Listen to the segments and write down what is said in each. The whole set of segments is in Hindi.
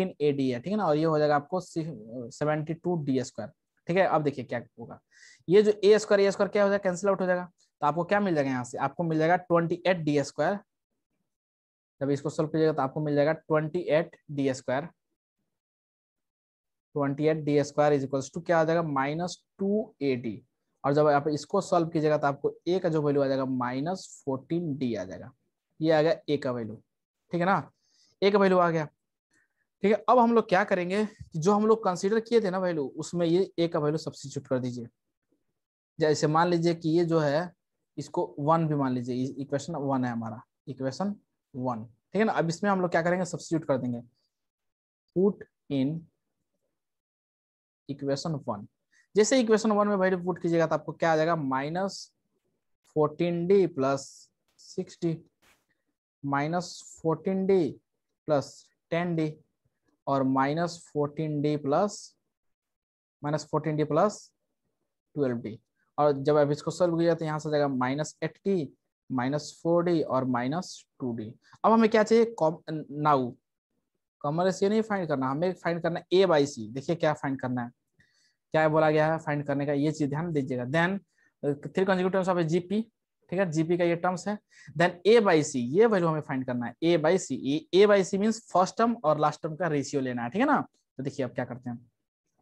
सिक्सटीन ए डी है ठीक है ना और ये हो जाएगा आपको सेवेंटी टू डी स्क्वायर ठीक है अब देखिए क्या होगा ये जो ए स्क्वायर ए स्क्वायर क्या हो जाएगा कैंसिल आउट हो जाएगा तो आपको क्या मिल जाएगा यहाँ से आपको मिल जाएगा ट्वेंटी एट डी स्क्वायर जब इसको सोल्व कीजिएगा तो आपको मिल जाएगा twenty eight D square twenty eight D square is equals to क्या आ जाएगा माइनस टू ए डी और जब आप इसको सॉल्व कीजिएगा तो आपको ए का जो वैल्यू आ जाएगा माइनस फोर्टीन डी आ जाएगा ये आ गया ए का वैल्यू ठीक है ना ए का वैल्यू आ गया ठीक है अब हम लोग क्या करेंगे कि जो हम लोग कंसिडर किए थे ना वैल्यू उसमें ये ए का वैल्यू सब्सिट्यूट कर दीजिए जैसे मान लीजिए कि ये जो है इसको वन भी मान लीजिए इक्वेशन वन है हमारा इक्वेशन वन ठीक है ना अब इसमें हम लोग क्या करेंगे सब्सिट्यूट कर देंगे पुट इन इक्वेशन वन जैसे इक्वेशन वन में वैल्यू पुट कीजिएगा तो आपको क्या आ जाएगा minus fourteen D plus six D minus fourteen D plus ten D और minus fourteen D plus minus fourteen D plus twelve D और जब अब इसको सोल्व किया तो यहाँ से जाएगा minus eight D minus four D और माइनस टू डी अब हमें क्या चाहिए नाउ कॉमन रेशियो नहीं फाइंड करना हमें फाइंड करना ए बाई सी देखिए क्या फाइंड करना है क्या बोला गया है फाइंड करने का ये चीज ध्यान दीजिएगा then three consecutive of GP ठीक है जीपी का ये टर्म्स है देन ए बाई सी ये वैल्यू हमें फाइंड करना है A by C A by C means first term और लास्ट टर्म का रेशियो लेना है ठीक है ना तो देखिए अब क्या करते हैं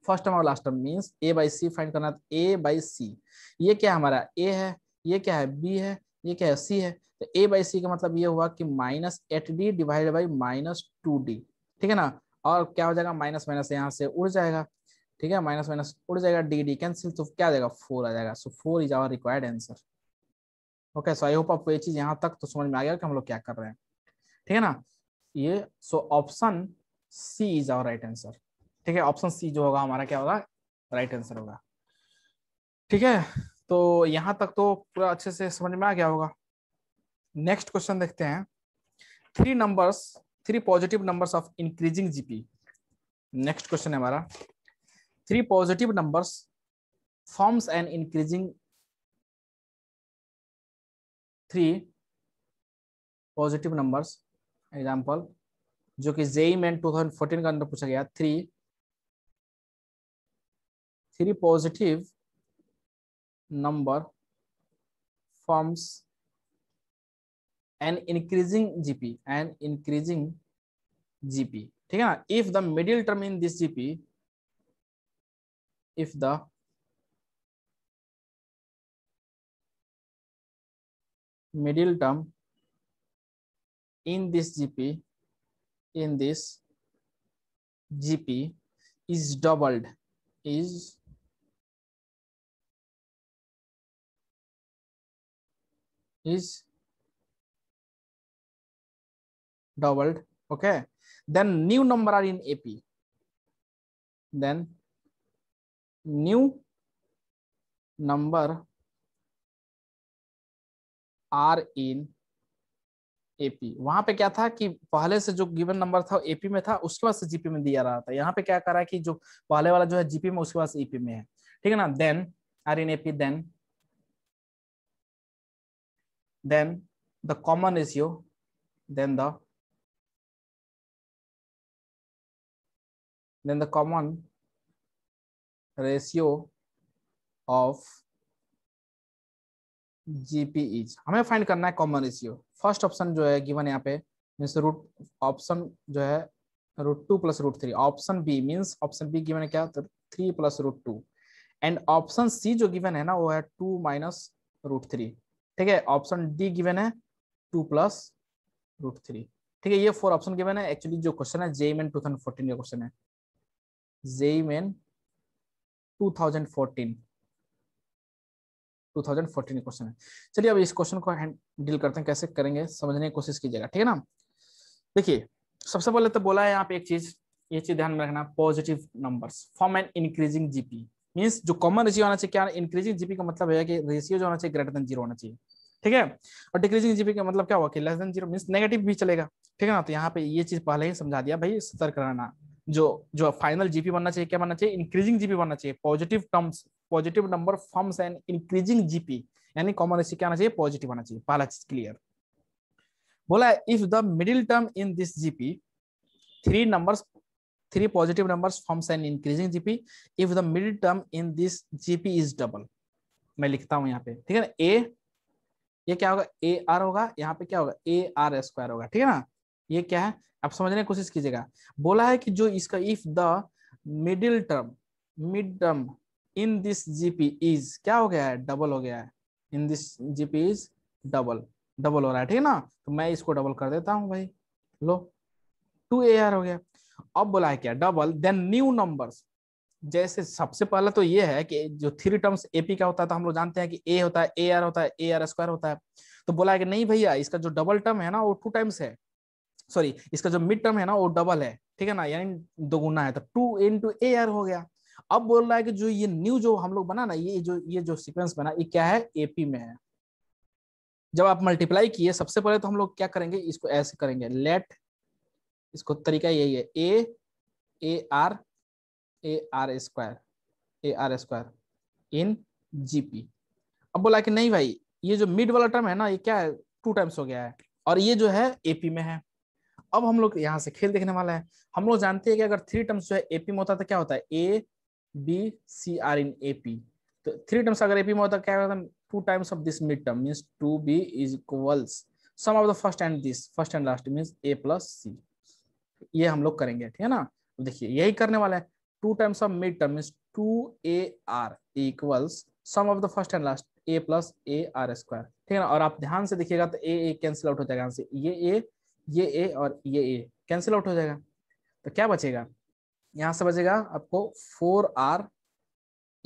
फर्स्ट टर्म और last term means A by C find करना ए बाई सी ये क्या है हमारा ए है ये क्या है बी है ये क्या है सी है तो ए बाई सी का मतलब ये हुआ कि minus eight D divide by minus two D ठीक है ना और क्या हो जाएगा माइनस माइनस यहाँ से उड़ जाएगा ठीक है माइनस माइनस उड़ जाएगा डी डी कैंसिल तो क्या आ जाएगा फोर आ जाएगा so four is our required answer okay so I hope आपको ये चीज यहाँ तक तो समझ में आ गया कि हम लोग क्या कर रहे हैं ठीक है ना ये so option C is our right answer ठीक है ऑप्शन सी जो होगा हमारा क्या होगा राइट आंसर होगा ठीक है तो यहाँ तक तो पूरा अच्छे से समझ में आ गया होगा नेक्स्ट क्वेश्चन देखते हैं three numbers three positive numbers of increasing GP next question है हमारा three positive numbers forms and increasing three positive numbers example जो कि जेई मैन फोर्टीन का अंदर पूछा गया three three positive number forms an increasing GP an increasing GP ठीक है ना if the middle term in this GP if the middle term in this GP, in this GP is doubled, is is doubled okay then new number are in ap then new number are in AP वहां पे क्या था कि पहले से जो गिवन नंबर था एपी में था उसके बाद से जीपी में दिया रहा था यहाँ पे क्या करा कि जो पहले वाला जो है जीपी में उसके बाद से एपी में है ठीक है ना then are in AP then then the common is you then the then the common ratio of GP e हमें फाइंड करना है कॉमन रेशियो फर्स्ट ऑप्शन जो है गिवन यहाँ पे मीन्स रूट ऑप्शन जो है root two plus root three option B means option B given है क्या three plus root two and option C जो गिवन है ना वो है टू माइनस रूट थ्री ठीक है ऑप्शन डी गिवन है टू प्लस रूट थ्री ठीक है ये फोर ऑप्शन गिवन है एक्चुअली जो क्वेश्चन है JEE Main two thousand fourteen का क्वेश्चन है JEE Main two thousand fourteen 2014 question है चलिए अब इस क्वेश्चन को डील करते हैं कैसे करेंगे समझने की कोशिश कीजिएगा ठीक है ना देखिए सबसे पहले तो बोला है यहाँ पे एक चीज ये चीज ध्यान में रखना positive numbers form an increasing GP means जो कॉमन रेशियो होना चाहिए क्या इंक्रीजिंग जीपी का मतलब है कि रेशियो जो होना चाहिए ग्रेटर देन जीरो होना चाहिए ठीक है और डिक्रीजिंग जीपी का मतलब क्या हुआ कि less than zero means negative भी चलेगा ठीक है ना तो यहाँ पे ये चीज पहले ही समझा दिया भाई सतर्क रहना जो जो फाइनल जीपी बनना चाहिए क्या बनना चाहिए इंक्रीजिंग जीपी बनना चाहिए positive terms positive number forms and increasing GP यानी कॉमन रेशियो क्या आना चाहिए पॉजिटिव आना चाहिए पहला चीज क्लियर बोला if the middle term in this GP three numbers three positive numbers forms an increasing GP if the middle term in this GP is double मैं लिखता हूं यहाँ पे ठीक है ना ए ये क्या होगा ए आर होगा यहाँ पे क्या होगा ए आर स्क्वायर होगा ठीक है ना ये क्या है आप समझने की कोशिश कीजिएगा बोला है कि जो इसका if the middle term mid term in this GP is क्या हो गया है डबल हो गया है in this GP is double double हो रहा है ठीक है ना तो मैं इसको डबल कर देता हूँ भाई लो टू ए आर हो गया अब बोला है क्या डबल देन न्यू नंबर्स जैसे सबसे पहले तो ये है कि जो थ्री टर्म्स एपी का होता है तो हम लोग जानते हैं कि ए होता है ए आर होता है ए आर स्क्वायर होता है तो बोला है कि नहीं भैया इसका जो डबल टर्म है ना वो टू टाइम्स है सॉरी इसका जो मिड टर्म है ना वो डबल है ठीक है ना यानी दोगुना है तो two into A R हो गया अब बोल रहा है कि जो ये न्यू जो हम लोग बना ना ये जो ये जो सीक्वेंस बना ये क्या है एपी में है जब आप मल्टीप्लाई किए सबसे पहले तो हम लोग क्या करेंगे इसको ऐसे करेंगे लेट इसको तरीका यही है A A R A R square A R square in G अब बोला कि नहीं भाई ये जो मिड वाला टर्म है ना ये क्या है टू टाइम्स हो गया है और ये जो है एपी में है अब हम लोग यहाँ से खेल देखने वाला है हम लोग जानते हैं कि अगर थ्री टर्म्स जो है एपी में होता है तो क्या होता है A B C are in A P तो थ्री टर्म्स अगर एपी में होता क्या होता two times of this mid term means two B is equals sum of the first and this first and last means A plus C ये हम लोग करेंगे ठीक है ना देखिए यही करने वाला है two times of mid term means two A R equals sum of the first and last A plus A R square ठीक है ना और आप ध्यान से देखिएगा तो ए ए कैंसिल आउट हो जाएगा यहाँ से ये ए ये ए और ये ए कैंसिल आउट हो जाएगा तो क्या बचेगा यहां बचेगा आपको four R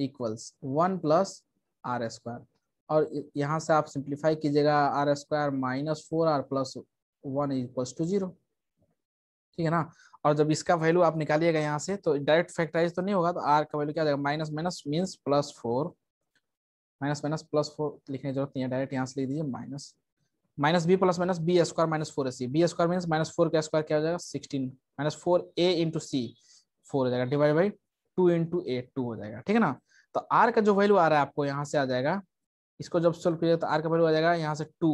equals one plus R square और यहां से आप सिंप्लीफाई कीजिएगा R square minus four R plus one equals to zero ठीक है ना और जब इसका वैल्यू आप निकालिएगा यहाँ से तो डायरेक्ट फैक्टराइज तो नहीं होगा तो आर का वैल्यू क्या जाएगा minus minus means plus four minus minus plus four लिखने की जरूरत नहीं है डायरेक्ट यहाँ से लिख दीजिए minus minus B plus minus B square minus four A C B square minus minus four का स्क्वायर क्या हो जाएगा sixteen minus four A into C four हो जाएगा divide by two into eight two हो जाएगा ठीक है ना तो आर का जो वैल्यू आ रहा है आपको यहाँ से आ जाएगा इसको जब सोल्व कीजिए तो आर का वैल्यू आ जाएगा यहाँ से टू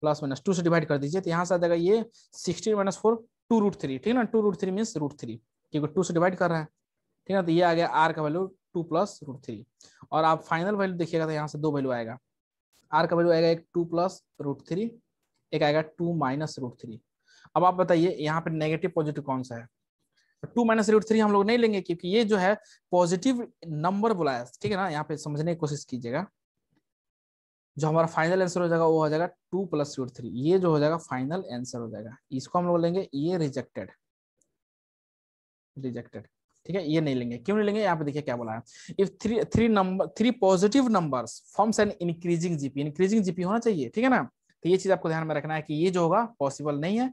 प्लस माइनस टू से डिवाइड कर दीजिए तो यहाँ से आ जाएगा ये sixteen minus four two root three ठीक है ना two root three means root three क्योंकि टू से डिवाइड कर रहा है ठीक है ना तो ये आ गया आर का value two plus root three और आप फाइनल वैल्यू देखिएगा तो यहाँ से दो वैल्यू आएगा आर का वैल्यू आएगा एक टू प्लस रूट थ्री एक आएगा टू माइनस रूट थ्री अब आप बताइए यहाँ पे नेगेटिव पॉजिटिव कौन सा है टू माइनस रूट थ्री हम लोग नहीं लेंगे क्योंकि ये जो है पॉजिटिव नंबर बुलाया ठीक है ना यहाँ पे समझने की कोशिश कीजिएगा जो हमारा फाइनल आंसर हो जाएगा वो हो जाएगा टू प्लस रूट थ्री ये जो हो जाएगा फाइनल आंसर हो जाएगा इसको हम लोग लेंगे ये रिजेक्टेड रिजेक्टेड ठीक है ये नहीं लेंगे क्यों नहीं लेंगे यहाँ पे देखिए क्या बोला है if three three number three positive numbers forms an increasing GP increasing GP होना चाहिए ठीक है ना तो ये चीज आपको ध्यान में रखना है कि ये जो होगा पॉसिबल नहीं है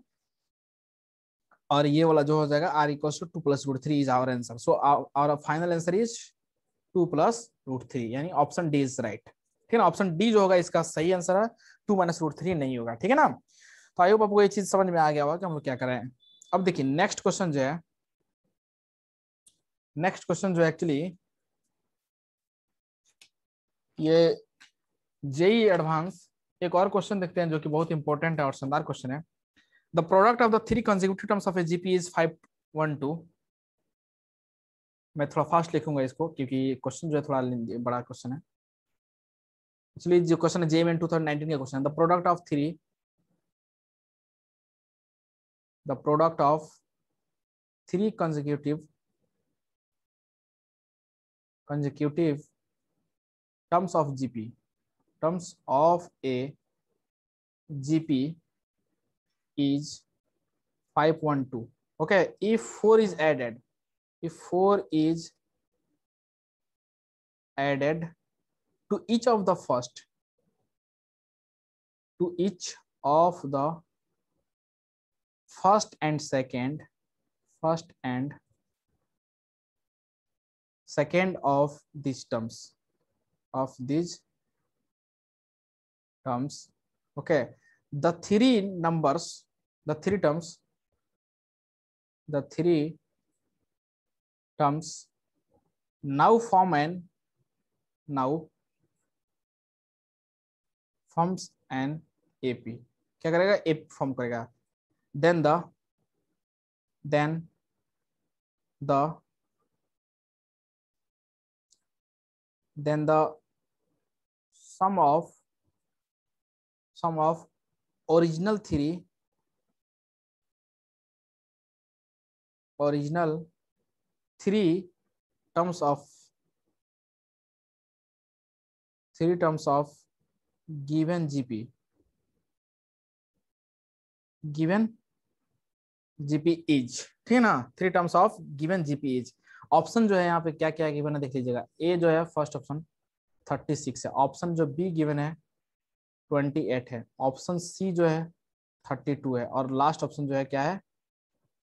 और ये वाला जो हो जाएगा R equal to two plus root three is our answer so our final answer is two plus root three यानी ऑप्शन डी इज राइट ठीक है ना ऑप्शन डी जो होगा इसका सही आंसर है टू माइनस रूट थ्री नहीं होगा ठीक है ना तो आई होप आपको ये चीज समझ में आ गया होगा कि हम लोग क्या करें अब देखिए नेक्स्ट क्वेश्चन जो है नेक्स्ट क्वेश्चन जो है एक्चुअली ये जेई एडवांस e एक और क्वेश्चन देखते हैं जो कि बहुत इंपॉर्टेंट है और शानदार क्वेश्चन है the product of the three consecutive terms of a gp is 512 मैं थोड़ा फास्ट लिखूंगा इसको क्योंकि क्वेश्चन जो है थोड़ा बड़ा क्वेश्चन है एक्चुअली जो क्वेश्चन है JEE Main two thousand nineteen का क्वेश्चन है the product of three the product of three consecutive consecutive terms of GP terms of a GP is 512 okay if 4 is added if 4 is added to each of the first to each of the first and second first and second of these terms of these terms okay the three numbers, the three terms, the three terms now form an now forms an AP. क्या करेगा AP form करेगा Then the then the then the sum of sum of original three original three terms of three terms of given GP given GP is ठीक है ना three terms of given GP is option जो है यहाँ पे क्या क्या गिवन है देख लीजिएगा ए जो है फर्स्ट ऑप्शन थर्टी सिक्स है ऑप्शन जो बी गिवन है ट्वेंटी एट है ऑप्शन सी जो है थर्टी टू है और लास्ट ऑप्शन जो है क्या है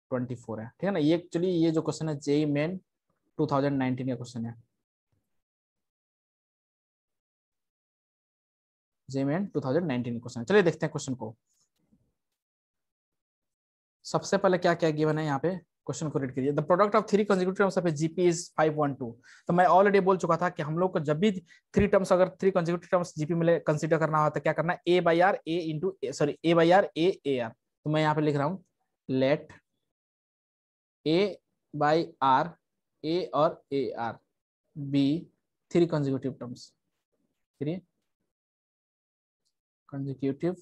ट्वेंटी फोर है ठीक है ना ये एक्चुअली ये जो क्वेश्चन है JEE Main two thousand nineteen का क्वेश्चन है JEE Main two thousand nineteen question चलिए देखते हैं क्वेश्चन को सबसे पहले क्या क्या गिवन है यहाँ पे क्वेश्चन को रीड करिए the product of three consecutive terms of a GP is 512 तो मैं ऑलरेडी बोल चुका था कि हम लोग को जब भी थ्री टर्म्स अगर थ्री कंजिक्यूटिव टर्म्स जीपी में कंसीडर करना हो तो क्या करना A by R A into sorry A by R A A R तो मैं यहाँ पे लिख रहा हूँ let A by R A और A R be three consecutive terms three consecutive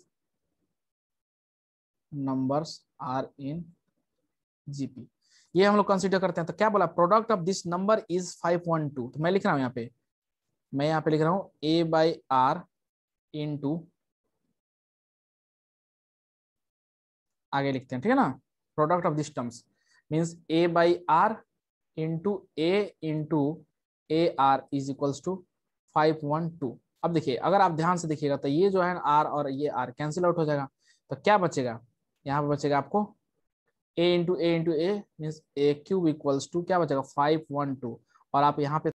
numbers are in GP ये हम लोग कंसिडर करते हैं तो क्या बोला product of this number is five one two तो मैं लिख रहा हूं यहाँ पे मैं यहाँ पे लिख रहा हूँ A by R into आगे लिखते हैं ठीक है ना product of this terms means A by R into A into A R is equals to five one two अब देखिए अगर आप ध्यान से देखिएगा तो ये जो है आर और ये आर कैंसिल आउट हो जाएगा तो क्या बचेगा यहाँ पे बचेगा आपको A into A into A means A cube equals to क्या बचेगा फाइव वन टू और आप यहाँ पे